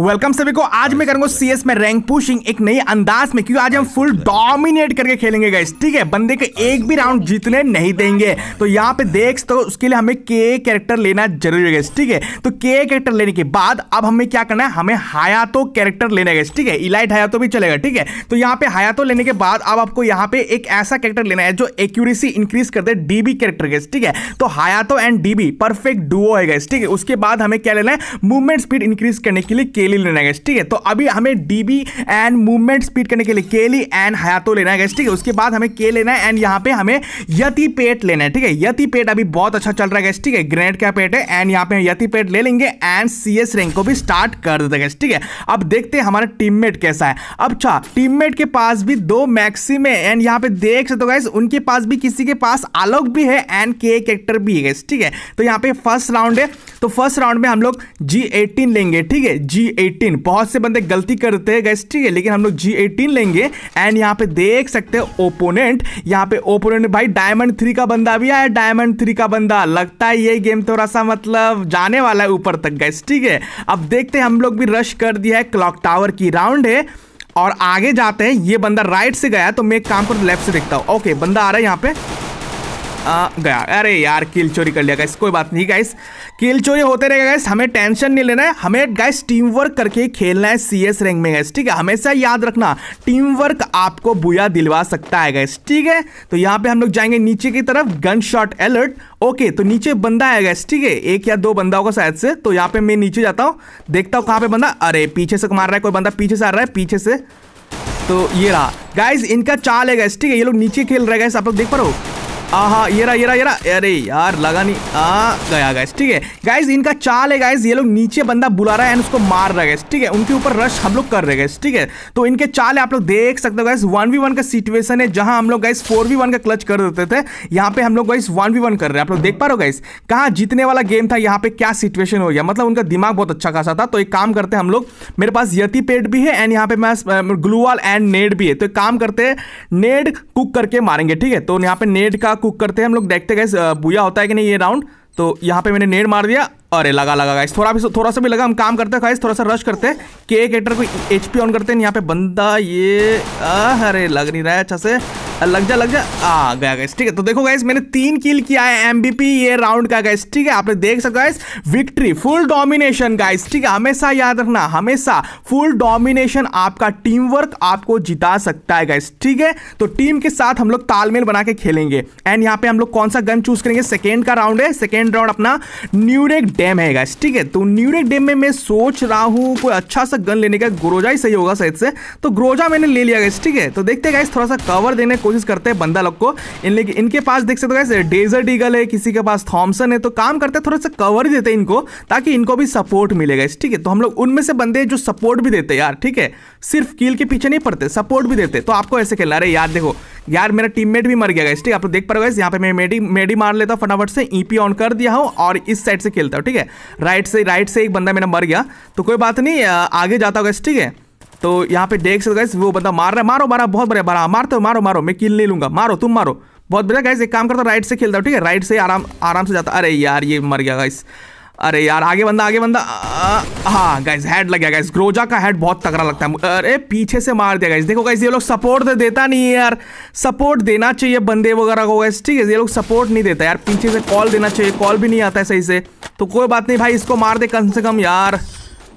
welcome सभी को आज मैं करूंगा एस में रैंक पुशिंग एक नई अंदाज में क्योंकि आज हम फुल डोमिनेट करके खेलेंगे गाइस ठीक है बंदे के एक भी राउंड जीतने नहीं देंगे तो यहाँ पे देख तो उसके लिए हमें के कैरेक्टर लेना जरूरी है गाइस ठीक है तो के कैरेक्टर लेने के बाद अब हमें क्या करना है हमें तो कैरेक्टर लेना है ठीक है इलाइट तो भी चलेगा ठीक है तो यहाँ पे तो लेने के बाद अब आपको यहाँ पे एक ऐसा कैरेक्टर लेना है जो एक्यूरेसी इंक्रीज कर दे डीबी कैरेक्टर गैस ठीक है तो तो एंड डीबी परफेक्ट डुओ है गैस ठीक है उसके बाद हमें क्या लेना है मूवमेंट स्पीड इंक्रीज करने के लिए केली लेना है ठीक है तो अभी हमें डीबी एंड मूवमेंट स्पीड करने के लिए केली एंड हयातो लेना है ठीक है उसके बाद हमें के लेना है एंड यहाँ पे हमें यति पेट लेना है ठीक है यति पेट अभी बहुत अच्छा चल रहा है ठीक है ग्रेनेड का पेट है एंड यहाँ पे यति पेट ले लेंगे एंड सी एस रैंक को भी स्टार्ट कर देते हैं ठीक है अब देखते हैं हमारा टीममेट कैसा है अब अच्छा टीममेट के पास भी दो मैक्सिम है एंड यहाँ पे देख सकते हो गैस उनके पास भी किसी के पास आलोक भी है एंड के कैरेक्टर भी है ठीक है तो यहाँ पे फर्स्ट राउंड है तो फर्स्ट राउंड में हम लोग जी लेंगे ठीक है जी एटीन बहुत से बंदे गलती करते हैं गैस ठीक है लेकिन हम लोग जी एटीन लेंगे एंड यहाँ पे देख सकते हैं ओपोनेंट यहाँ पे ओपोनेंट भाई डायमंड थ्री का बंदा भी आया डायमंड थ्री का बंदा लगता है ये गेम थोड़ा सा मतलब जाने वाला है ऊपर तक गैस ठीक है अब देखते हैं हम लोग भी रश कर दिया है क्लॉक टावर की राउंड है और आगे जाते हैं ये बंदा राइट से गया तो मैं एक काम पर लेफ्ट से देखता हूँ ओके बंदा आ रहा है यहाँ पे आ, गया अरे यार किल चोरी कर लिया गाइस कोई बात नहीं गाइस किल चोरी होते रहेगा गाइस हमें टेंशन नहीं लेना है हमें गाइस टीम वर्क करके खेलना है सी एस रैंक में गाइस ठीक है हमेशा याद रखना टीम वर्क आपको बुया दिलवा सकता है गाइस ठीक है तो यहाँ पे हम लोग जाएंगे नीचे की तरफ गन शॉट अलर्ट ओके तो नीचे बंदा है गैस ठीक है एक या दो बंदा होगा शायद से तो यहाँ पे मैं नीचे जाता हूँ देखता हूँ कहाँ पे बंदा अरे पीछे से मार रहा है कोई बंदा पीछे से आ रहा है पीछे से तो ये रहा गाइज इनका चाल है गैस ठीक है ये लोग नीचे खेल रहे गैस आप लोग देख पा रहे हो आहा ये रहा ये रहा ये रहा अरे यार लगा नहीं आ गया गैस ठीक है गाइज इनका चाल है गाइज ये लोग नीचे बंदा बुला रहा है एंड उसको मार रहा है ठीक है उनके ऊपर रश हम लोग कर रहे गैस ठीक है तो इनके चाल है आप लोग देख सकते हो गैस वन वी वन का सिचुएशन है जहां हम लोग गाइस फोर वी वन का क्लच कर देते थे यहाँ पे हम लोग गाइस वन वी वन कर रहे हैं आप लोग देख पा रहे हो गाइस कहाँ जीतने वाला गेम था यहाँ पे क्या सिचुएशन हो गया मतलब उनका दिमाग बहुत अच्छा खासा था तो एक काम करते हैं हम लोग मेरे पास यति पेड भी है एंड यहाँ पे मैं ग्लूवाल एंड नेड भी है तो एक काम करते हैं नेड कुक करके मारेंगे ठीक है तो यहाँ पे नेड का कुक करते हैं हम लोग देखते गए बुया होता है कि नहीं ये राउंड तो यहाँ पे मैंने नेड मार दिया अरे लगा लगा गाइस थोड़ा भी थोड़ा सा भी लगा हम काम करते हैं गाइस थोड़ा सा रश करते हैं के एक एटर को एचपी ऑन करते हैं यहाँ पे बंदा ये अरे लग नहीं रहा है अच्छा से लग जा लग जा आ गया गैस ठीक है तो देखो गैस मैंने तीन किल किया है एमबीपी ये राउंड का गैस ठीक है आपने देख सकते guys victory full domination guys ठीक है हमेशा याद रखना हमेशा फुल डोमिनेशन आपका टीम वर्क आपको जिता सकता है गैस ठीक है तो टीम के साथ हम लोग तालमेल बना के खेलेंगे एंड यहाँ पे हम लोग कौन सा गन चूज करेंगे सेकेंड का राउंड है सेकेंड राउंड अपना न्यूरेक डैम है गैस ठीक है तो न्यूरेक डैम में मैं सोच रहा हूँ कोई अच्छा सा गन लेने का ग्रोजा ही सही होगा शायद से तो ग्रोजा मैंने ले लिया गैस ठीक है तो देखते गाइस थोड़ा सा कवर देने को कोशिश करते हैं बंदा लोग को इन लेकिन इनके पास देख सकते हो गैस डेजर्ट ईगल है किसी के पास थॉम्सन है तो काम करते हैं थोड़ा सा कवर ही देते हैं इनको ताकि इनको भी सपोर्ट मिलेगा ठीक है तो हम लोग उनमें से बंदे जो सपोर्ट भी देते यार ठीक है सिर्फ कील के पीछे नहीं पड़ते सपोर्ट भी देते तो आपको ऐसे खेलना अरे यार देखो यार मेरा टीममेट भी मर गया गया ठीक है आप लोग देख पा रहे हो यहाँ पे मैं मेडी मेडी मार लेता हूँ फटाफट से ईपी e ऑन कर दिया हूँ और इस साइड से खेलता हूँ ठीक है राइट से राइट से एक बंदा मेरा मर गया तो कोई बात नहीं आगे जाता होगा ठीक है तो यहाँ पे देख सकते वो बंदा मार रहा है मारो मारा बहुत बढ़िया बड़ा मारते हो मारो मारो मैं किल नहीं लूंगा मारो तुम मारो बहुत बढ़िया गाइस एक काम करता राइट से खेलता हूँ ठीक है राइट से आराम आराम से जाता अरे यार ये मर गया गाइस अरे यार आगे बंदा आगे बंदा हाँ गाइस हेड लग गया गाइस ग्रोजा का हेड बहुत तगड़ा लगता है अरे पीछे से मार दिया गाइस देखो गाइस ये लोग सपोर्ट तो दे देता नहीं है यार सपोर्ट देना चाहिए बंदे वगैरह को गाइस ठीक है ये लोग सपोर्ट नहीं देता यार पीछे से कॉल देना चाहिए कॉल भी नहीं आता है सही से तो कोई बात नहीं भाई इसको मार दे कम से कम यार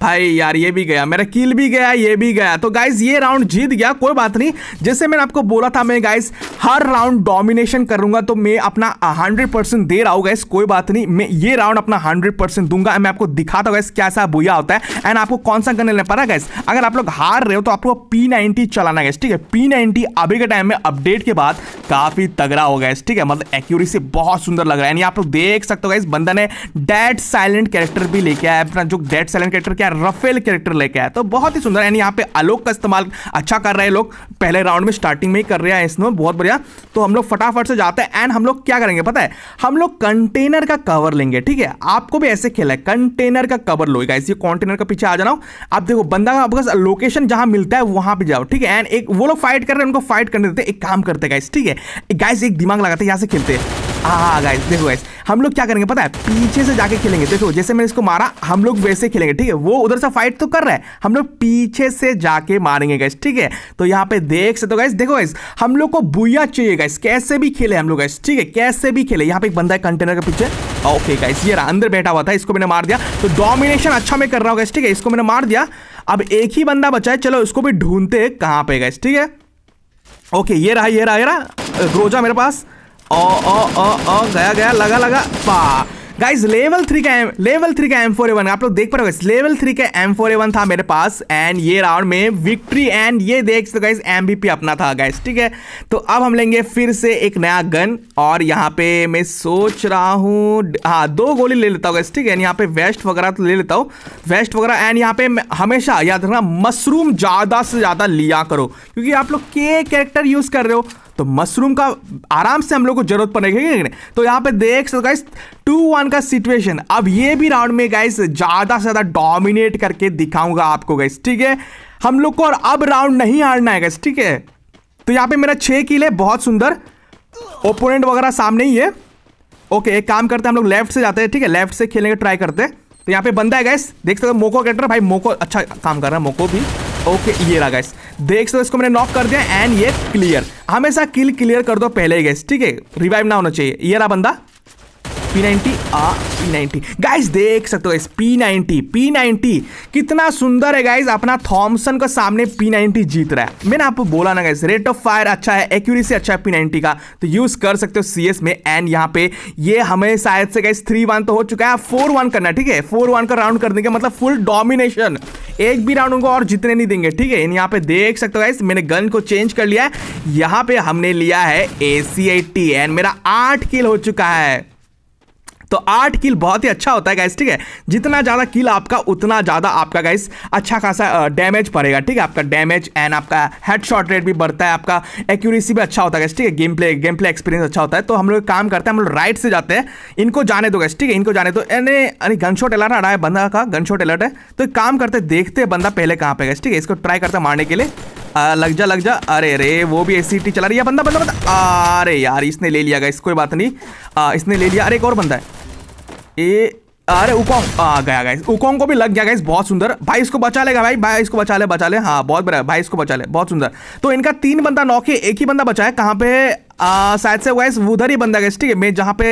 भाई यार ये भी गया मेरा किल भी गया ये भी गया तो गाइज ये राउंड जीत गया कोई बात नहीं जैसे मैंने आपको बोला था मैं गाइज हर राउंड डोमिनेशन करूंगा तो मैं अपना हंड्रेड परसेंट दे रहा हूँ गाइस कोई बात नहीं मैं ये राउंड अपना हंड्रेड परसेंट दूंगा मैं आपको दिखाता हूँ गाइस कैसा बुया होता है एंड आपको कौन सा करने लेना पड़ा गाइस अगर आप लोग हार रहे हो तो आपको पी नाइनटी चलाना गाइज ठीक है पी नाइनटी अभी के टाइम में अपडेट के बाद काफी तगड़ा हो गया ठीक है मतलब एक्यूरेसी बहुत सुंदर लग रहा है यानी आप लोग देख सकते हो गाइस बंदा ने डेड साइलेंट कैरेक्टर भी लेके आया अपना जो डेड साइलेंट कैरेक्टर क्या रफेल कैरेक्टर लेके आया तो बहुत ही सुंदर यानी यहाँ पे आलोक का इस्तेमाल अच्छा कर रहे हैं लोग पहले राउंड में स्टार्टिंग में ही कर रहे हैं इसमें बहुत बढ़िया तो हम लोग फटाफट से जाते हैं एंड हम लोग क्या करेंगे पता है हम लोग कंटेनर का कवर लेंगे ठीक है आपको भी ऐसे खेला है कंटेनर का कवर लो गाइस ये कंटेनर का पीछे आ जाना आप देखो बंदा का बस लोकेशन जहां मिलता है वहां पे जाओ ठीक है एंड एक वो लोग फाइट कर रहे हैं उनको फाइट करने देते एक काम करते गाइस ठीक है गाइस एक दिमाग लगाते हैं यहाँ से खेलते हैं गाइस देखो गाइस हम लोग क्या करेंगे पता है पीछे से जाके खेलेंगे देखो जैसे मैंने इसको मारा हम लोग वैसे खेलेंगे ठीक है वो उधर से फाइट तो कर रहा है हम लोग पीछे से जाके मारेंगे गैस ठीक है तो यहाँ पे देख सकते हो गैस देखो गैस हम लोग को बुया चाहिए गैस कैसे भी खेले हम लोग गैस ठीक है कैसे भी खेले यहाँ पे एक बंदा है कंटेनर के पीछे ओके गैस ये रहा अंदर बैठा हुआ था इसको मैंने मार दिया तो डोमिनेशन अच्छा मैं कर रहा हूँ गैस ठीक है इसको मैंने मार दिया अब एक ही बंदा बचा है चलो इसको भी ढूंढते कहाँ पे गैस ठीक है ओके ये रहा ये रहा ये रहा रोजा मेरे पास ओ ओ ओ ओ गया गया लगा लगा पा गाइज लेवल थ्री का एम लेवल थ्री का एम फोर ए वन आप लोग देख पा रहे हो लेवल थ्री का एम फोर ए वन था मेरे पास एंड ये राउंड में विक्ट्री एंड ये देख सकते गाइज एम बी पी अपना था गाइज ठीक है तो अब हम लेंगे फिर से एक नया गन और यहाँ पे मैं सोच रहा हूँ हाँ दो गोली ले लेता हूँ गाइज ठीक है यहाँ पे वेस्ट वगैरह तो ले लेता हूँ वेस्ट वगैरह एंड यहाँ पे हमेशा याद रखना मशरूम ज़्यादा से ज़्यादा लिया करो क्योंकि आप लोग के कैरेक्टर यूज़ कर रहे हो तो मशरूम का आराम से हम लोग को जरूरत पड़ेगी तो यहाँ पे देख सकते गाइस टू वन का सिचुएशन अब ये भी राउंड में गाइस ज़्यादा से ज़्यादा डोमिनेट करके दिखाऊंगा आपको गाइस ठीक है हम लोग को और अब राउंड नहीं हारना है गाइस ठीक है तो यहाँ पे मेरा छः किल है बहुत सुंदर ओपोनेंट वगैरह सामने ही है ओके एक काम करते हैं हम लोग लेफ्ट से जाते हैं ठीक है लेफ्ट से खेलने का ट्राई करते हैं तो यहाँ पे बंदा है गैस देख सकते हो मोको कैटर भाई मोको अच्छा काम कर रहा है मोको भी ओके ये रहा गैस देख सकते इसको मैंने नॉक कर दिया एंड ये क्लियर हमेशा किल क्लियर कर दो पहले ही गैस ठीक है रिवाइव ना होना चाहिए ये रहा बंदा पी नाइनटी आ पी नाइनटी गाइज देख सकते हो guys P ninety P ninety कितना सुंदर है गाइज अपना थॉमसन का सामने पी नाइनटी जीत रहा है मैंने आपको बोला ना गाइज रेट ऑफ फायर अच्छा है एक्यूरेसी अच्छा है पी नाइनटी का तो यूज कर सकते हो सी एस में एंड यहाँ पे ये हमें शायद से गाइज थ्री वन तो हो चुका है फोर वन करना ठीक है फोर वन का राउंड कर देंगे मतलब फुल डोमिनेशन एक भी राउंड उनको और जितने नहीं देंगे ठीक है यहाँ पे देख सकते हो गाइस मैंने गन को चेंज कर लिया है यहाँ पे हमने लिया है ए सी एंड मेरा आठ किल हो चुका है तो आठ किल बहुत ही अच्छा होता है गाइस ठीक है जितना ज़्यादा किल आपका उतना ज़्यादा आपका गाइस अच्छा खासा डैमेज पड़ेगा ठीक है आपका डैमेज एंड आपका हेड शॉट रेट भी बढ़ता है आपका एक्यूरेसी भी अच्छा होता है गाइस ठीक है game play game play experience अच्छा होता है तो हम लोग काम करते हैं हम लोग राइट से जाते हैं इनको जाने दो गाइस ठीक है इनको जाने दो अरे गन शॉट अलर्ट आ रहा है बंदा का गन शॉट अलर्ट है तो काम करते देखते हैं बंदा पहले कहाँ पे गाइस ठीक है इसको ट्राई करते मारने के लिए आ, लग जा लग जा अरे अरे वो भी टी चला रही है बंदा बंदा बंदा अरे यार इसने ले लिया गया कोई बात नहीं आ, इसने ले लिया अरे एक और बंदा है ए अरे उकोंग आ गया गाइस उकोंग को भी लग गया गाइस बहुत सुंदर भाई इसको बचा लेगा भाई भाई इसको बचा ले बचा ले हाँ बहुत बड़ा भाई इसको बचा ले बहुत सुंदर तो इनका तीन बंदा नौके एक ही बंदा बचा है कहाँ पे शायद से गाइस उधर ही बंदा गाइस ठीक है मैं जहाँ पे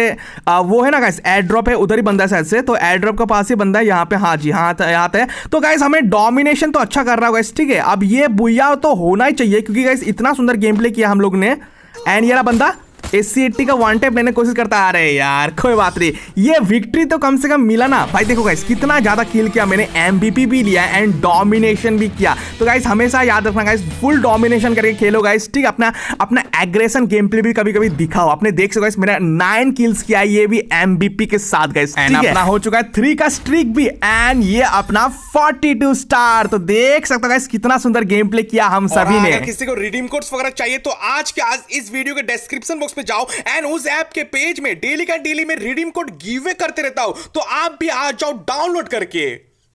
आ, वो है ना गाइस एयर ड्रॉप है उधर ही बंदा है शायद से तो एयर ड्रॉप के पास ही बंदा है यहाँ पे हाँ जी हाँ यहाँ है तो गाइस हमें डोमिनेशन तो अच्छा कर रहा है गाइस ठीक है अब ये बुया तो होना ही चाहिए क्योंकि गाइस इतना सुंदर गेम प्ले किया हम लोग ने एंड ये बंदा एस e का वन टैप लेने की कोशिश करता आ रहे यार कोई बात नहीं ये विक्ट्री तो कम से कम मिला ना भाई देखो गाइस कितना ज्यादा किल किया मैंने एम भी लिया एंड डोमिनेशन भी किया तो गाइस हमेशा याद रखना गाइस फुल डोमिनेशन करके खेलो गाइस ठीक अपना अपना एग्रेशन गेम प्ले भी कभी कभी दिखाओ आपने देख सको मेरा नाइन किल्स किया ये भी एम के साथ गाइस अपना हो चुका है थ्री का स्ट्रिक भी एंड ये अपना फोर्टी स्टार तो देख सकते हो गाइस कितना सुंदर गेम प्ले किया हम सभी ने किसी को रिडीम कोर्स वगैरह चाहिए तो आज के आज इस वीडियो के डिस्क्रिप्शन बॉक्स में पे जाओ एंड उस ऐप के पेज में डेली का डेली में रिडीम कोड गिवे करते रहता हूं तो आप भी आ जाओ डाउनलोड करके